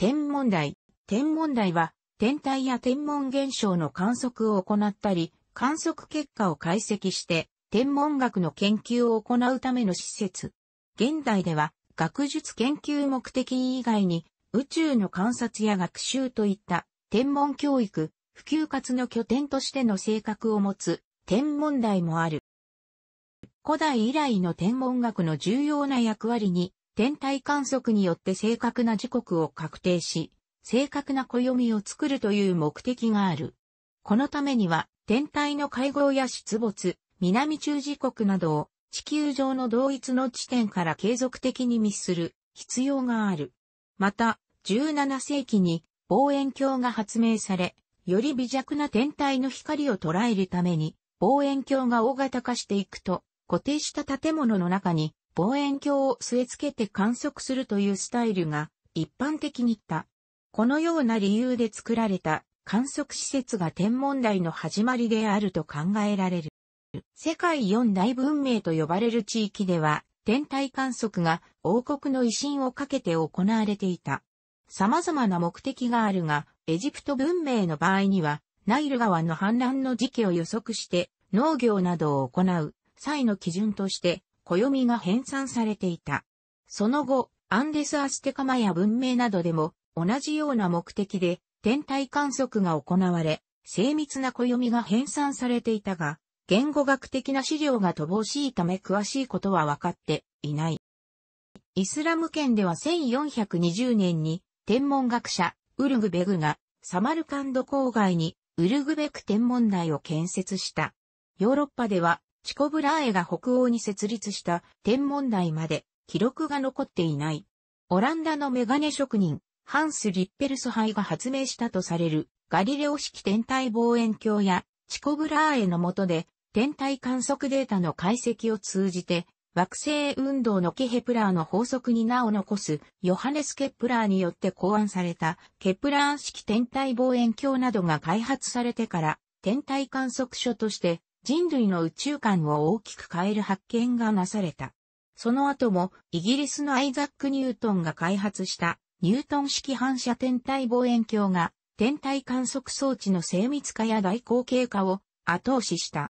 天文台。天文台は、天体や天文現象の観測を行ったり、観測結果を解析して、天文学の研究を行うための施設。現代では、学術研究目的以外に、宇宙の観察や学習といった天文教育、普及活の拠点としての性格を持つ天文台もある。古代以来の天文学の重要な役割に天体観測によって正確な時刻を確定し、正確な暦を作るという目的がある。このためには、天体の会合や出没、南中時刻などを地球上の同一の地点から継続的に密する必要がある。また、17世紀に望遠鏡が発明され、より微弱な天体の光を捉えるために、望遠鏡が大型化していくと、固定した建物の中に望遠鏡を据え付けて観測するというスタイルが一般的にった。このような理由で作られた観測施設が天文台の始まりであると考えられる。世界四大文明と呼ばれる地域では、天体観測が王国の威信をかけて行われていた。様々な目的があるが、エジプト文明の場合には、ナイル川の氾濫の時期を予測して、農業などを行う際の基準として、暦が編纂されていた。その後、アンデス・アステカマや文明などでも同じような目的で天体観測が行われ、精密な暦が編纂されていたが、言語学的な資料が乏しいため詳しいことは分かっていない。イスラム圏では1420年に天文学者ウルグベグがサマルカンド郊外にウルグベク天文台を建設した。ヨーロッパではチコブラーエが北欧に設立した天文台まで記録が残っていない。オランダのメガネ職人、ハンス・リッペルス杯が発明したとされるガリレオ式天体望遠鏡やチコブラーエの下で天体観測データの解析を通じて惑星運動のケヘプラーの法則に名を残すヨハネス・ケプラーによって考案されたケプラー式天体望遠鏡などが開発されてから天体観測所として人類の宇宙観を大きく変える発見がなされた。その後も、イギリスのアイザック・ニュートンが開発した、ニュートン式反射天体望遠鏡が、天体観測装置の精密化や大口径化を後押しした。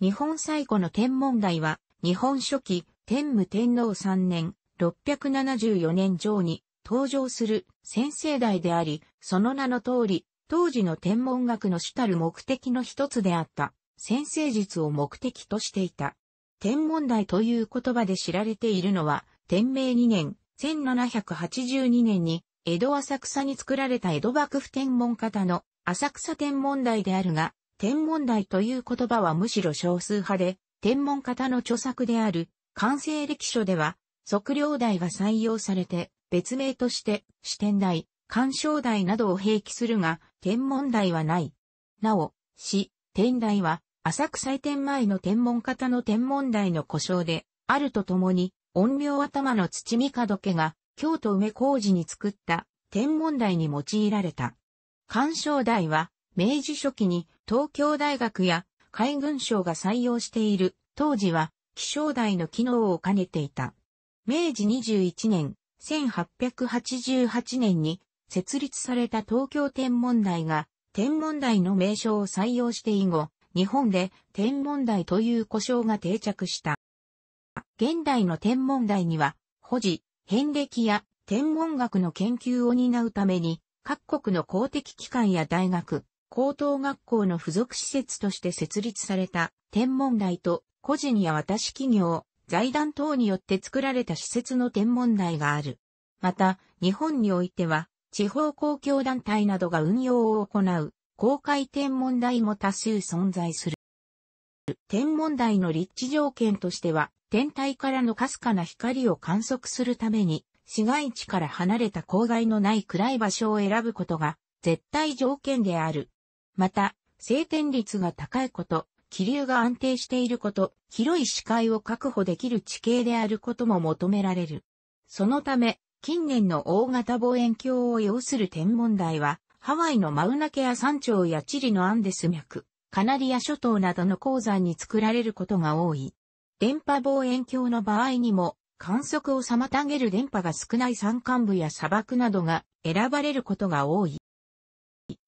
日本最古の天文台は、日本初期、天武天皇3年、674年上に登場する先生代であり、その名の通り、当時の天文学の主たる目的の一つであった。先生術を目的としていた。天文台という言葉で知られているのは、天明2年、1782年に、江戸浅草に作られた江戸幕府天文方の浅草天文台であるが、天文台という言葉はむしろ少数派で、天文方の著作である、完成歴書では、測量台が採用されて、別名として、視点台、鑑賞台などを併記するが、天文台はない。なお、市、天台は、浅草祭天前の天文方の天文台の故障で、あるとともに、陰陽頭の土見門家が、京都梅工事に作った天文台に用いられた。鑑賞台は、明治初期に東京大学や海軍省が採用している、当時は気象台の機能を兼ねていた。明治21年、1888年に設立された東京天文台が天文台の名称を採用して以後、日本で天文台という呼称が定着した。現代の天文台には、保持、遍歴や天文学の研究を担うために、各国の公的機関や大学、高等学校の付属施設として設立された天文台と個人や私企業、財団等によって作られた施設の天文台がある。また、日本においては、地方公共団体などが運用を行う公開天文台も多数存在する。天文台の立地条件としては、天体からのかすかな光を観測するために、市街地から離れた郊外のない暗い場所を選ぶことが絶対条件である。また、晴天率が高いこと、気流が安定していること、広い視界を確保できる地形であることも求められる。そのため、近年の大型望遠鏡を要する天文台は、ハワイのマウナケア山頂やチリのアンデス脈、カナリア諸島などの鉱山に作られることが多い。電波望遠鏡の場合にも、観測を妨げる電波が少ない山間部や砂漠などが選ばれることが多い。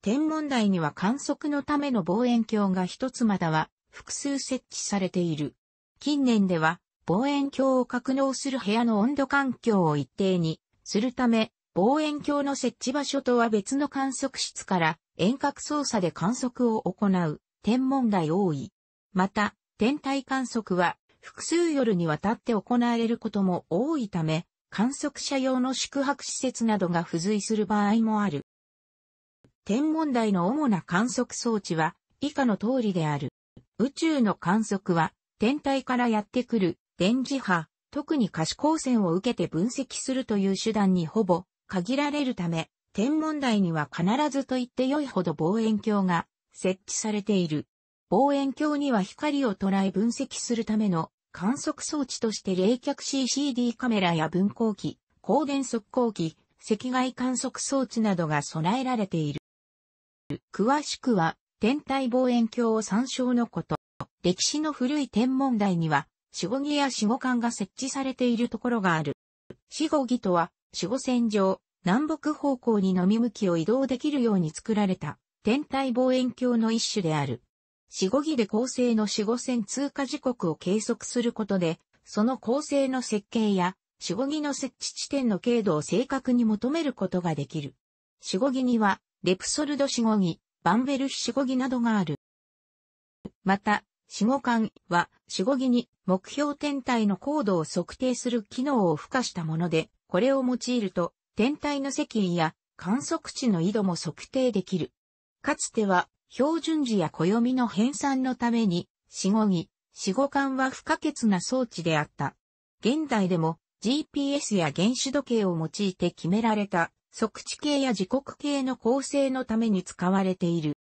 天文台には観測のための望遠鏡が一つまたは複数設置されている。近年では望遠鏡を格納する部屋の温度環境を一定にするため、望遠鏡の設置場所とは別の観測室から遠隔操作で観測を行う天文台多い。また、天体観測は複数夜にわたって行われることも多いため、観測者用の宿泊施設などが付随する場合もある。天文台の主な観測装置は以下の通りである。宇宙の観測は天体からやってくる電磁波、特に可視光線を受けて分析するという手段にほぼ限られるため、天文台には必ずと言って良いほど望遠鏡が設置されている。望遠鏡には光を捉え分析するための観測装置として冷却 CCD カメラや分光器、光電速光器、赤外観測装置などが備えられている。詳しくは天体望遠鏡を参照のこと。歴史の古い天文台には死後儀や死後館が設置されているところがある。死後儀とは、死後線上、南北方向に飲み向きを移動できるように作られた、天体望遠鏡の一種である。死後儀で構成の死後線通過時刻を計測することで、その構成の設計や、死後儀の設置地点の経度を正確に求めることができる。死後儀には、レプソルド死後儀、バンベル死後儀などがある。また、死後間は死後儀に目標天体の高度を測定する機能を付加したもので、これを用いると天体の積位や観測値の緯度も測定できる。かつては標準時や暦の編纂のために死後儀、死後間は不可欠な装置であった。現代でも GPS や原子時計を用いて決められた測地系や時刻計の構成のために使われている。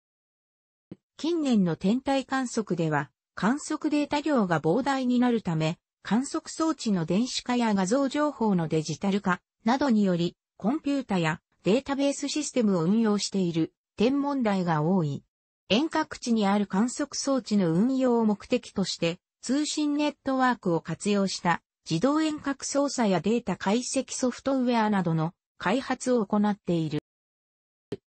近年の天体観測では、観測データ量が膨大になるため、観測装置の電子化や画像情報のデジタル化などにより、コンピュータやデータベースシステムを運用している天文台が多い。遠隔地にある観測装置の運用を目的として、通信ネットワークを活用した自動遠隔操作やデータ解析ソフトウェアなどの開発を行っている。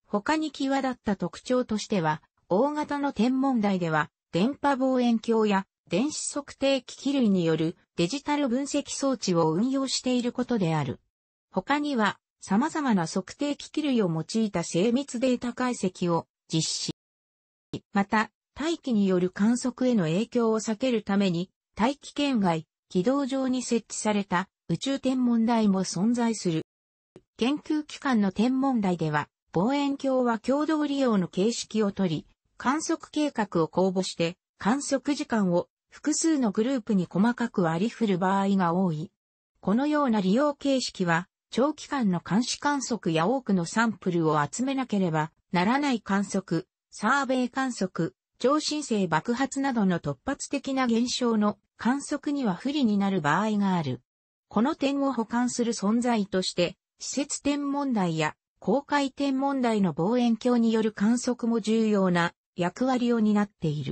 他に際立った特徴としては、大型の天文台では電波望遠鏡や電子測定機器類によるデジタル分析装置を運用していることである。他には様々な測定機器類を用いた精密データ解析を実施。また、大気による観測への影響を避けるために、大気圏外、軌道上に設置された宇宙天文台も存在する。研究機関の天文台では、望遠鏡は共同利用の形式をとり、観測計画を公募して、観測時間を複数のグループに細かくあり振る場合が多い。このような利用形式は、長期間の監視観測や多くのサンプルを集めなければならない観測、サーベイ観測、超新星爆発などの突発的な現象の観測には不利になる場合がある。この点を保管する存在として、施設天問題や公開天問題の望遠鏡による観測も重要な役割を担っている。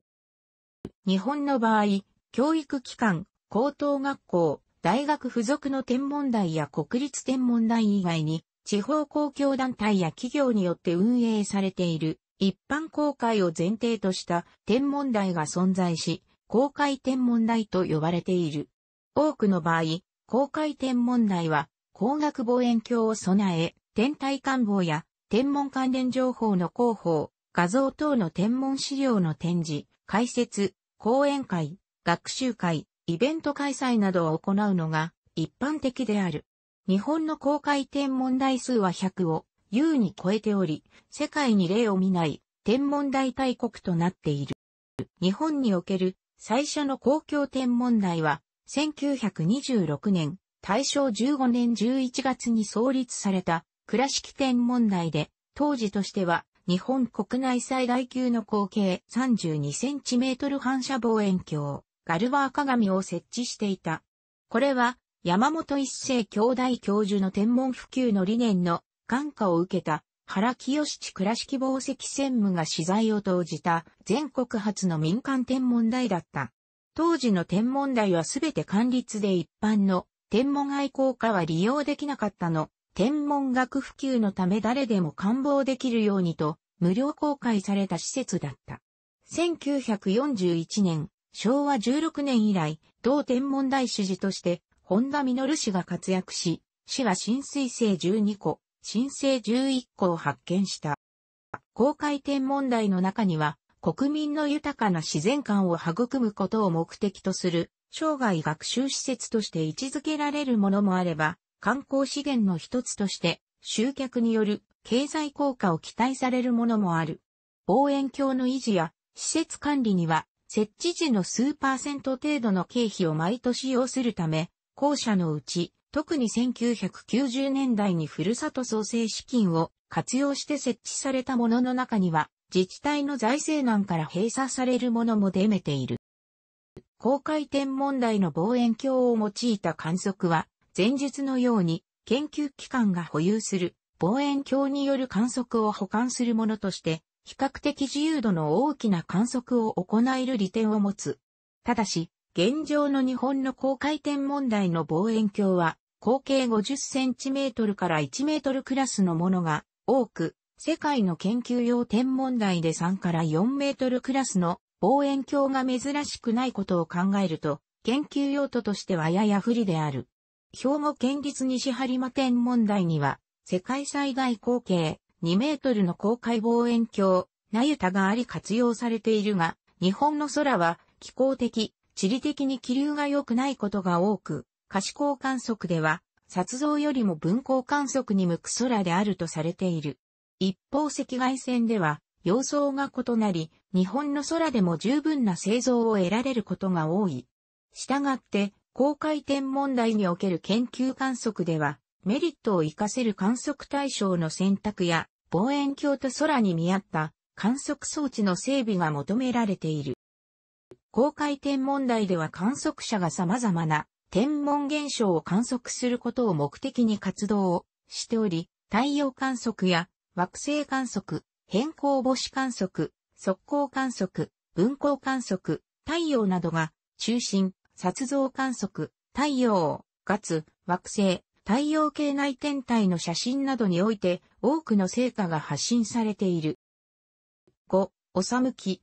日本の場合、教育機関、高等学校、大学附属の天文台や国立天文台以外に、地方公共団体や企業によって運営されている一般公開を前提とした天文台が存在し、公開天文台と呼ばれている。多くの場合、公開天文台は光学望遠鏡を備え、天体観望や天文関連情報の広報、画像等の天文資料の展示、解説、講演会、学習会、イベント開催などを行うのが一般的である。日本の公開天文台数は100を優に超えており、世界に例を見ない天文台大国となっている。日本における最初の公共天文台は1926年、大正15年11月に創立された倉敷天文台で、当時としては日本国内最大級の口径 32cm 反射望遠鏡、ガルワー鏡を設置していた。これは、山本一世兄弟教授の天文普及の理念の感化を受けた原清地倉敷宝石専務が取材を投じた全国初の民間天文台だった。当時の天文台はすべて管図で一般の天文愛好家は利用できなかったの天文学普及のため誰でも観望できるようにと、無料公開された施設だった。1941年、昭和16年以来、同天文台主事として、本田実氏が活躍し、市は新水星12個、新星11個を発見した。公開天文台の中には、国民の豊かな自然観を育むことを目的とする、生涯学習施設として位置づけられるものもあれば、観光資源の一つとして、集客による経済効果を期待されるものもある。望遠鏡の維持や施設管理には、設置時の数パーセント程度の経費を毎年要するため、後者のうち、特に1990年代にふるさと創生資金を活用して設置されたものの中には、自治体の財政難から閉鎖されるものも出めている。公開天問題の望遠鏡を用いた観測は、前述のように研究機関が保有する望遠鏡による観測を保管するものとして、比較的自由度の大きな観測を行える利点を持つ。ただし、現状の日本の高回転問題の望遠鏡は、口径50センチメートルから1メートルクラスのものが多く、世界の研究用天文台で3から4メートルクラスの望遠鏡が珍しくないことを考えると、研究用途としてはやや不利である。兵庫県立西播磨天文台には、世界最大口径2メートルの公開望遠鏡、ナユタがあり活用されているが、日本の空は気候的、地理的に気流が良くないことが多く、可視光観測では、撮像よりも分光観測に向く空であるとされている。一方赤外線では、様相が異なり、日本の空でも十分な製造を得られることが多い。したがって、公開転問題における研究観測では、メリットを活かせる観測対象の選択や、望遠鏡と空に見合った観測装置の整備が求められている。公開転問題では観測者が様々な天文現象を観測することを目的に活動をしており、太陽観測や惑星観測、変光母子観測、速光観測、分光観測、太陽などが中心、殺像観測、太陽、ツ、惑星、太陽系内天体の写真などにおいて多くの成果が発信されている。5、おさむき、